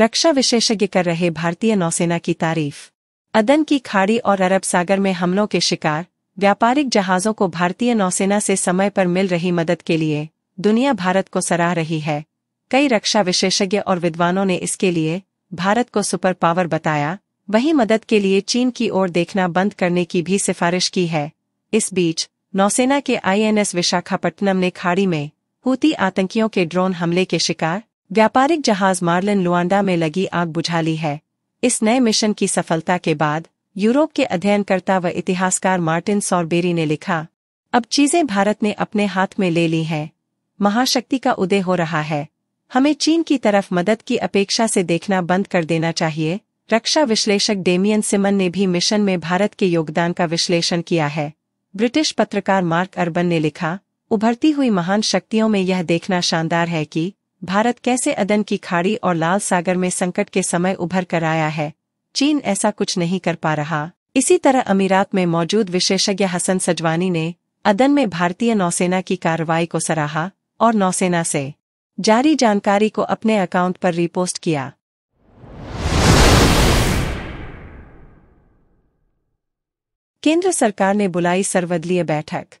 रक्षा विशेषज्ञ कर रहे भारतीय नौसेना की तारीफ अदन की खाड़ी और अरब सागर में हमलों के शिकार व्यापारिक जहाजों को भारतीय नौसेना से समय पर मिल रही मदद के लिए दुनिया भारत को सराह रही है कई रक्षा विशेषज्ञ और विद्वानों ने इसके लिए भारत को सुपर पावर बताया वहीं मदद के लिए चीन की ओर देखना बंद करने की भी सिफारिश की है इस बीच नौसेना के आईएनएस विशाखापट्टनम ने खाड़ी में हूती आतंकियों के ड्रोन हमले के शिकार व्यापारिक जहाज मार्लिन लुआंडा में लगी आग बुझा ली है इस नए मिशन की सफलता के बाद यूरोप के अध्ययनकर्ता व इतिहासकार मार्टिन सॉरबेरी ने लिखा अब चीजें भारत ने अपने हाथ में ले ली हैं महाशक्ति का उदय हो रहा है हमें चीन की तरफ मदद की अपेक्षा से देखना बंद कर देना चाहिए रक्षा विश्लेषक डेमियन सिमन ने भी मिशन में भारत के योगदान का विश्लेषण किया है ब्रिटिश पत्रकार मार्क अर्बन ने लिखा उभरती हुई महान शक्तियों में यह देखना शानदार है कि भारत कैसे अदन की खाड़ी और लाल सागर में संकट के समय उभर कर आया है चीन ऐसा कुछ नहीं कर पा रहा इसी तरह अमीरात में मौजूद विशेषज्ञ हसन सजवानी ने अदन में भारतीय नौसेना की कार्रवाई को सराहा और नौसेना से जारी जानकारी को अपने अकाउंट पर रिपोस्ट किया केंद्र सरकार ने बुलाई सर्वदलीय बैठक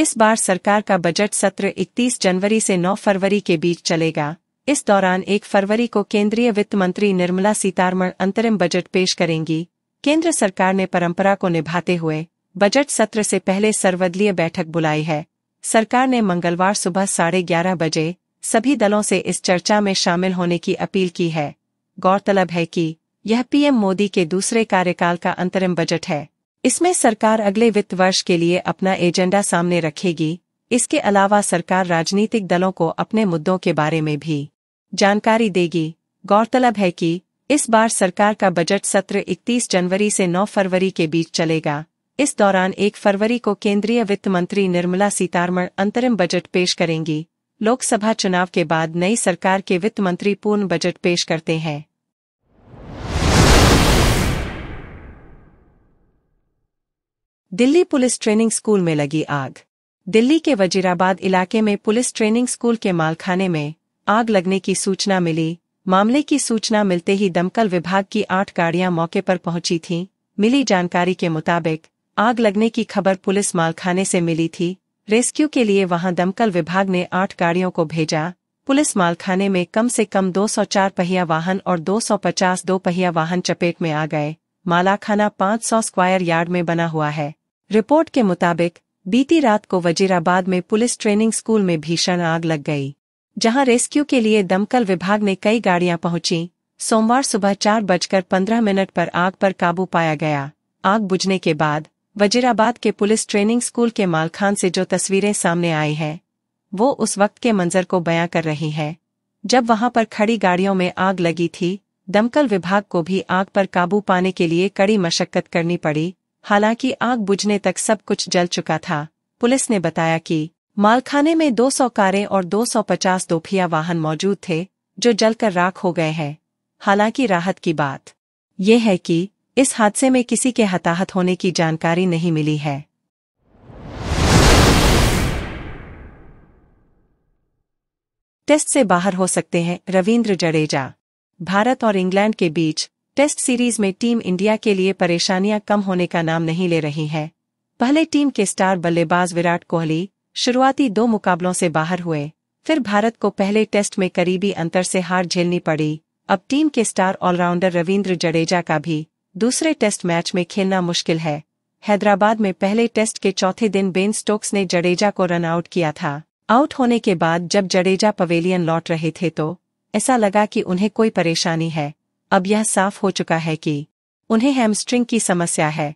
इस बार सरकार का बजट सत्र 31 जनवरी से 9 फरवरी के बीच चलेगा इस दौरान 1 फरवरी को केंद्रीय वित्त मंत्री निर्मला सीतारमण अंतरिम बजट पेश करेंगी केंद्र सरकार ने परंपरा को निभाते हुए बजट सत्र से पहले सर्वदलीय बैठक बुलाई है सरकार ने मंगलवार सुबह साढ़े ग्यारह बजे सभी दलों से इस चर्चा में शामिल होने की अपील की है गौरतलब है कि यह पीएम मोदी के दूसरे कार्यकाल का अंतरिम बजट है इसमें सरकार अगले वित्त वर्ष के लिए अपना एजेंडा सामने रखेगी इसके अलावा सरकार राजनीतिक दलों को अपने मुद्दों के बारे में भी जानकारी देगी गौरतलब है कि इस बार सरकार का बजट सत्र 31 जनवरी से 9 फरवरी के बीच चलेगा इस दौरान 1 फरवरी को केंद्रीय वित्त मंत्री निर्मला सीतारमण अंतरिम बजट पेश करेंगी लोकसभा चुनाव के बाद नई सरकार के वित्त मंत्री पूर्ण बजट पेश करते हैं दिल्ली पुलिस ट्रेनिंग स्कूल में लगी आग दिल्ली के वजीराबाद इलाके में पुलिस ट्रेनिंग स्कूल के मालखाने में आग लगने की सूचना मिली मामले की सूचना मिलते ही दमकल विभाग की आठ गाड़ियां मौके पर पहुंची थीं। मिली जानकारी के मुताबिक आग लगने की खबर पुलिस मालखाने से मिली थी रेस्क्यू के लिए वहां दमकल विभाग ने आठ गाड़ियों को भेजा पुलिस मालखाने में कम से कम 204 पहिया वाहन और 250 दो पहिया वाहन चपेट में आ गए मालाखाना 500 स्क्वायर यार्ड में बना हुआ है रिपोर्ट के मुताबिक बीती रात को वजीराबाद में पुलिस ट्रेनिंग स्कूल में भीषण आग लग गई जहां रेस्क्यू के लिए दमकल विभाग ने कई गाड़ियां पहुंची सोमवार सुबह चार बजकर पंद्रह मिनट पर आग पर काबू पाया गया आग बुझने के बाद वजीराबाद के पुलिस ट्रेनिंग स्कूल के मालखान से जो तस्वीरें सामने आई है वो उस वक्त के मंजर को बयां कर रही है जब वहां पर खड़ी गाड़ियों में आग लगी थी दमकल विभाग को भी आग पर काबू पाने के लिए कड़ी मशक्कत करनी पड़ी हालांकि आग बुझने तक सब कुछ जल चुका था पुलिस ने बताया कि मालखाने में 200 कारें और 250 दोफिया वाहन मौजूद थे जो जलकर राख हो गए हैं हालांकि राहत की बात यह है कि इस हादसे में किसी के हताहत होने की जानकारी नहीं मिली है टेस्ट से बाहर हो सकते हैं रविंद्र जडेजा भारत और इंग्लैंड के बीच टेस्ट सीरीज में टीम इंडिया के लिए परेशानियां कम होने का नाम नहीं ले रही है पहले टीम के स्टार बल्लेबाज विराट कोहली शुरुआती दो मुकाबलों से बाहर हुए फिर भारत को पहले टेस्ट में करीबी अंतर से हार झेलनी पड़ी अब टीम के स्टार ऑलराउंडर रविन्द्र जडेजा का भी दूसरे टेस्ट मैच में खेलना मुश्किल है हैदराबाद में पहले टेस्ट के चौथे दिन बेन स्टोक्स ने जडेजा को रन आउट किया था आउट होने के बाद जब जडेजा पवेलियन लौट रहे थे तो ऐसा लगा कि उन्हें कोई परेशानी है अब यह साफ हो चुका है कि उन्हें हैमस्ट्रिंग की समस्या है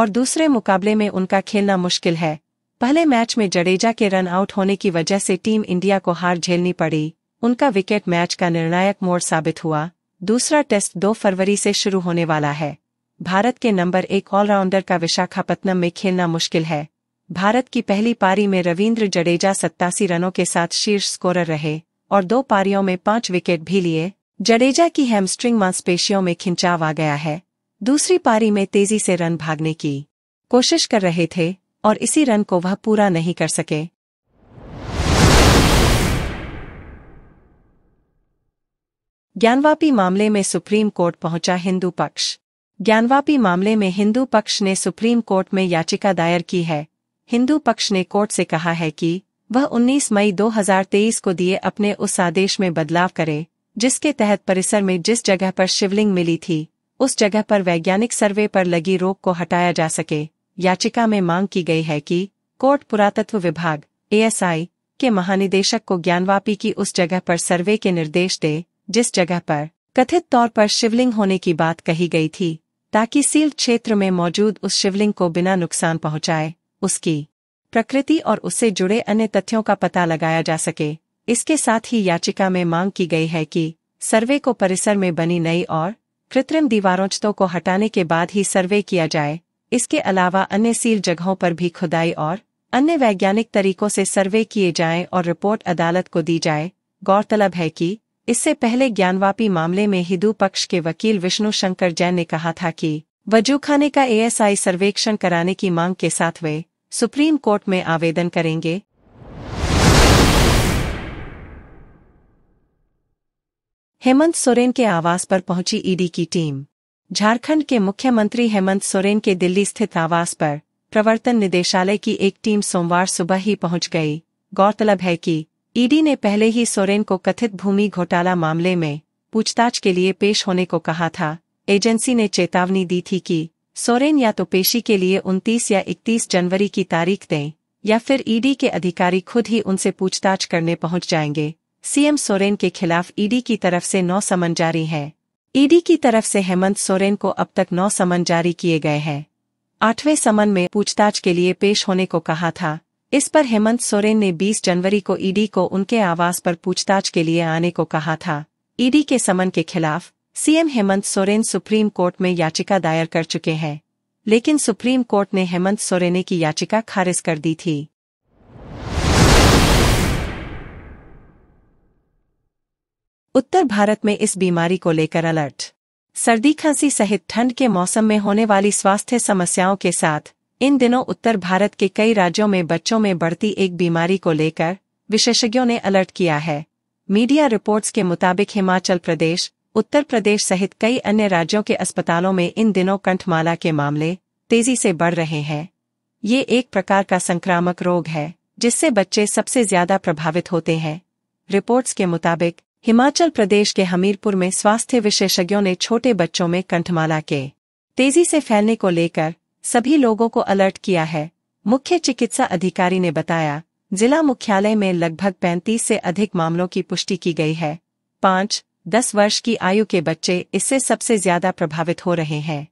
और दूसरे मुकाबले में उनका खेलना मुश्किल है पहले मैच में जडेजा के रन आउट होने की वजह से टीम इंडिया को हार झेलनी पड़ी उनका विकेट मैच का निर्णायक मोड़ साबित हुआ दूसरा टेस्ट 2 फरवरी से शुरू होने वाला है भारत के नंबर एक ऑलराउंडर का विशाखापत्तनम में खेलना मुश्किल है भारत की पहली पारी में रविन्द्र जडेजा सत्तासी रनों के साथ शीर्ष स्कोरर रहे और दो पारियों में पांच विकेट भी लिए जडेजा की हैमस्ट्रिंग मांसपेशियों में खिंचाव आ गया है दूसरी पारी में तेजी से रन भागने की कोशिश कर रहे थे और इसी रन को वह पूरा नहीं कर सके ज्ञानवापी मामले में सुप्रीम कोर्ट पहुंचा हिंदू पक्ष ज्ञानवापी मामले में हिंदू पक्ष ने सुप्रीम कोर्ट में याचिका दायर की है हिंदू पक्ष ने कोर्ट से कहा है कि वह 19 मई 2023 को दिए अपने उस आदेश में बदलाव करे जिसके तहत परिसर में जिस जगह पर शिवलिंग मिली थी उस जगह पर वैज्ञानिक सर्वे पर लगी रोक को हटाया जा सके याचिका में मांग की गई है कि कोर्ट पुरातत्व विभाग एएसआई के महानिदेशक को ज्ञानवापी की उस जगह पर सर्वे के निर्देश दे जिस जगह पर कथित तौर पर शिवलिंग होने की बात कही गई थी ताकि सील क्षेत्र में मौजूद उस शिवलिंग को बिना नुकसान पहुंचाए उसकी प्रकृति और उससे जुड़े अन्य तथ्यों का पता लगाया जा सके इसके साथ ही याचिका में मांग की गई है कि सर्वे को परिसर में बनी नई और कृत्रिम दीवारों को हटाने के बाद ही सर्वे किया जाए इसके अलावा अन्य सील जगहों पर भी खुदाई और अन्य वैज्ञानिक तरीकों से सर्वे किए जाएं और रिपोर्ट अदालत को दी जाए गौरतलब है कि इससे पहले ज्ञानवापी मामले में हिंदू पक्ष के वकील विष्णु शंकर जैन ने कहा था कि वजूखाने का एएसआई सर्वेक्षण कराने की मांग के साथ वे सुप्रीम कोर्ट में आवेदन करेंगे हेमंत सोरेन के आवास पर पहुंची ईडी की टीम झारखंड के मुख्यमंत्री हेमंत सोरेन के दिल्ली स्थित आवास पर प्रवर्तन निदेशालय की एक टीम सोमवार सुबह ही पहुंच गई गौरतलब है कि ईडी ने पहले ही सोरेन को कथित भूमि घोटाला मामले में पूछताछ के लिए पेश होने को कहा था एजेंसी ने चेतावनी दी थी कि सोरेन या तो पेशी के लिए 29 या 31 जनवरी की तारीख दें या फिर ईडी के अधिकारी खुद ही उनसे पूछताछ करने पहुंच जाएंगे सीएम सोरेन के खिलाफ ईडी की तरफ से नौ समन जारी है ईडी की तरफ से हेमंत सोरेन को अब तक नौ समन जारी किए गए हैं आठवें समन में पूछताछ के लिए पेश होने को कहा था इस पर हेमंत सोरेन ने 20 जनवरी को ईडी को उनके आवास पर पूछताछ के लिए आने को कहा था ईडी के समन के खिलाफ CM Hemant Soren supreme court में याचिका दायर कर चुके हैं लेकिन सुप्रीम कोर्ट ने हेमंत सोरेने की याचिका खारिज कर दी थी उत्तर भारत में इस बीमारी को लेकर अलर्ट सर्दी खांसी सहित ठंड के मौसम में होने वाली स्वास्थ्य समस्याओं के साथ इन दिनों उत्तर भारत के कई राज्यों में बच्चों में बढ़ती एक बीमारी को लेकर विशेषज्ञों ने अलर्ट किया है मीडिया रिपोर्ट्स के मुताबिक हिमाचल प्रदेश उत्तर प्रदेश सहित कई अन्य राज्यों के अस्पतालों में इन दिनों कंठमाला के मामले तेजी से बढ़ रहे हैं ये एक प्रकार का संक्रामक रोग है जिससे बच्चे सबसे ज्यादा प्रभावित होते हैं रिपोर्ट्स के मुताबिक हिमाचल प्रदेश के हमीरपुर में स्वास्थ्य विशेषज्ञों ने छोटे बच्चों में कंठमाला के तेजी से फैलने को लेकर सभी लोगों को अलर्ट किया है मुख्य चिकित्सा अधिकारी ने बताया जिला मुख्यालय में लगभग 35 से अधिक मामलों की पुष्टि की गई है पाँच दस वर्ष की आयु के बच्चे इससे सबसे ज्यादा प्रभावित हो रहे हैं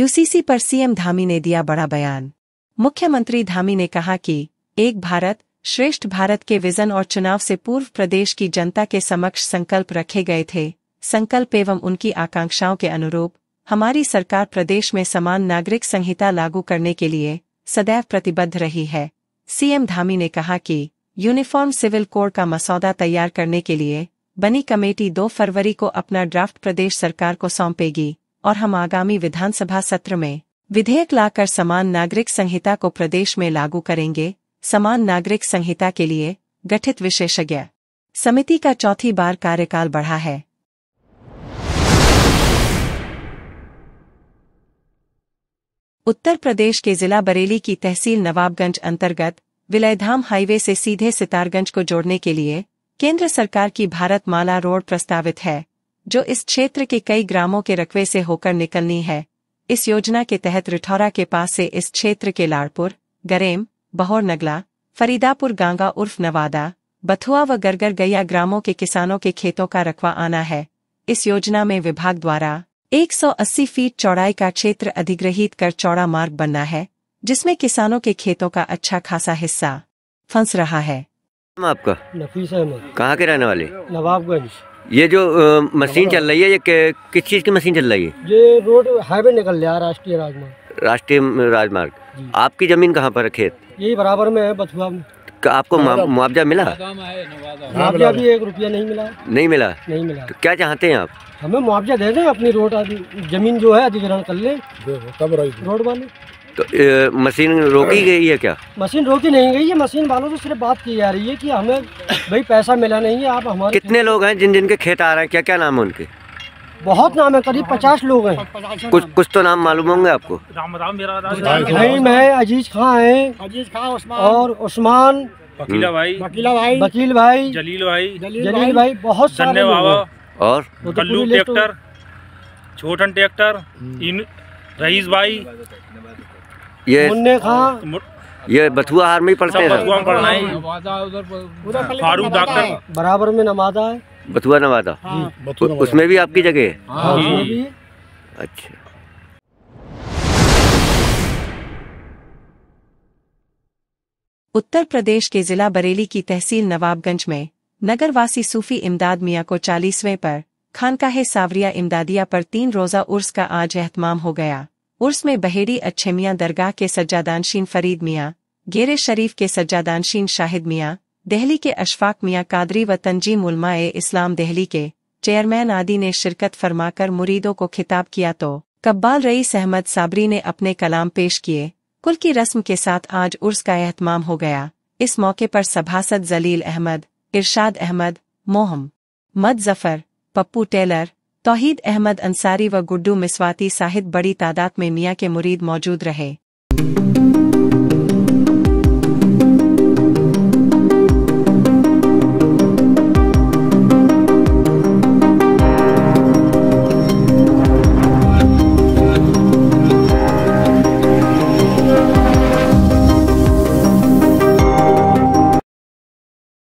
यूसीसी पर सीएम धामी ने दिया बड़ा बयान मुख्यमंत्री धामी ने कहा कि एक भारत श्रेष्ठ भारत के विजन और चुनाव से पूर्व प्रदेश की जनता के समक्ष संकल्प रखे गए थे संकल्प एवं उनकी आकांक्षाओं के अनुरूप हमारी सरकार प्रदेश में समान नागरिक संहिता लागू करने के लिए सदैव प्रतिबद्ध रही है सीएम धामी ने कहा कि यूनिफॉर्म सिविल कोड का मसौदा तैयार करने के लिए बनी कमेटी 2 फरवरी को अपना ड्राफ्ट प्रदेश सरकार को सौंपेगी और हम आगामी विधानसभा सत्र में विधेयक लाकर समान नागरिक संहिता को प्रदेश में लागू करेंगे समान नागरिक संहिता के लिए गठित विशेषज्ञ समिति का चौथी बार कार्यकाल बढ़ा है उत्तर प्रदेश के जिला बरेली की तहसील नवाबगंज अंतर्गत विलयधाम हाईवे से सीधे सितारगंज को जोड़ने के लिए केंद्र सरकार की भारत माला रोड प्रस्तावित है जो इस क्षेत्र के कई ग्रामों के रकबे से होकर निकलनी है इस योजना के तहत रिठौरा के पास से इस क्षेत्र के लाड़पुर गरेम बहोर नगला फरीदापुर गांगा उर्फ नवादा बथुआ व गरगर गैया ग्रामों के किसानों के खेतों का रखवा आना है इस योजना में विभाग द्वारा 180 फीट चौड़ाई का क्षेत्र अधिग्रहित कर चौड़ा मार्ग बनना है जिसमें किसानों के खेतों का अच्छा खासा हिस्सा फंस रहा है आपका नफीस अहमद कहाँ के रहने वाले नवाबगंज ये जो मशीन चल रही है ये किस चीज़ की मशीन चल रही है ये रोड हाईवे निकल रहा है राष्ट्रीय राजमार्ग राष्ट्रीय राजमार्ग आपकी ज़मीन कहाँ पर है खेत यही बराबर में है बथुआ में आपको मुआवजा मिला मुआवजा भी एक रुपया नहीं मिला नहीं मिला नहीं मिला तो क्या चाहते हैं आप हमें मुआवजा दे दें अपनी रोड जमीन जो है अधिग्रहण कर ले रोड वाले तो ए, मशीन रोकी गई है क्या मशीन रोकी नहीं गई है मशीन वालों से सिर्फ बात की जा रही है कि हमें भाई पैसा मिला नहीं है आप हमारे कितने लोग हैं जिन जिनके खेत आ रहे हैं क्या क्या नाम है उनके बहुत नाम है करीब पचास लोग हैं कुछ कुछ तो नाम मालूम होंगे आपको राम राम मेरा नहीं मैं अजीज खां है अजीज खां और उस्मान वकीला भाई वकीला भाई वकील भाई जलील भाई जलील भाई बहुत सारे और तो कल्लू तो- ट्रैक्टर छोटन ट्रैक्टर हम्म। रईस भाई ये मुन्ने खा ये बथुआ हार में ही पढ़ते हैं फारूक डॉक्टर बराबर में नवादा है हाँ। हाँ, बथुआ नवादा उसमें भी आपकी जगह है हाँ, अच्छा उत्तर प्रदेश के जिला बरेली की तहसील नवाबगंज में नगरवासी सूफी इमदाद मियाँ को चालीसवें पर खानकाहे सावरिया इमदादिया पर तीन रोज़ा उर्स का आज एहतमाम हो गया उर्स में बहेड़ी अच्छे मियाँ दरगाह के सज्जादानशीन फरीद मियाँ गेरे शरीफ के सज्जादानशीन शाहिद मियाँ दहली के अशफाक मियाँ कादरी व तंजीम उलमाए इस्लाम दहली के चेयरमैन आदि ने शिरकत फरमाकर मुरीदों को खिताब किया तो कब्बाल रईस अहमद साबरी ने अपने कलाम पेश किए कुल की रस्म के साथ आज उर्स का एहतमाम हो गया इस मौके पर सभासद जलील अहमद इरशाद अहमद मोहम मद जफर पप्पू टेलर तोहीद अहमद अंसारी व गुड्डू मिसवाती साहित बड़ी तादाद में मियाँ के मुरीद मौजूद रहे